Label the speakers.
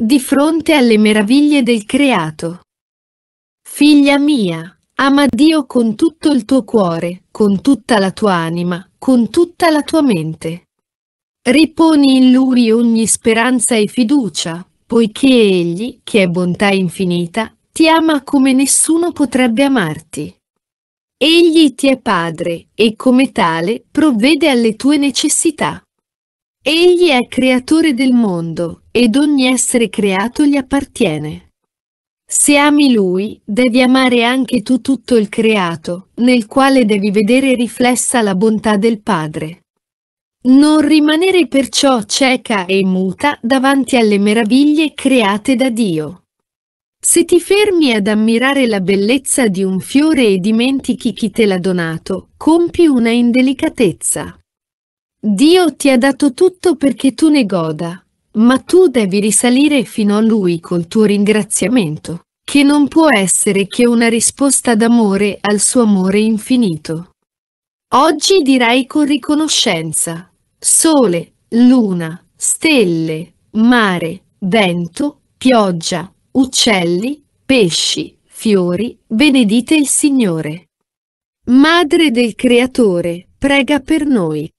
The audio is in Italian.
Speaker 1: Di fronte alle meraviglie del creato. Figlia mia, ama Dio con tutto il tuo cuore, con tutta la tua anima, con tutta la tua mente. Riponi in Lui ogni speranza e fiducia, poiché Egli, che è bontà infinita, ti ama come nessuno potrebbe amarti. Egli ti è padre e come tale provvede alle tue necessità. Egli è creatore del mondo ed ogni essere creato gli appartiene. Se ami Lui, devi amare anche tu tutto il creato, nel quale devi vedere riflessa la bontà del Padre. Non rimanere perciò cieca e muta davanti alle meraviglie create da Dio. Se ti fermi ad ammirare la bellezza di un fiore e dimentichi chi te l'ha donato, compi una indelicatezza. Dio ti ha dato tutto perché tu ne goda, ma tu devi risalire fino a lui col tuo ringraziamento, che non può essere che una risposta d'amore al suo amore infinito. Oggi dirai con riconoscenza, sole, luna, stelle, mare, vento, pioggia, uccelli, pesci, fiori, benedite il Signore. Madre del Creatore, prega per noi.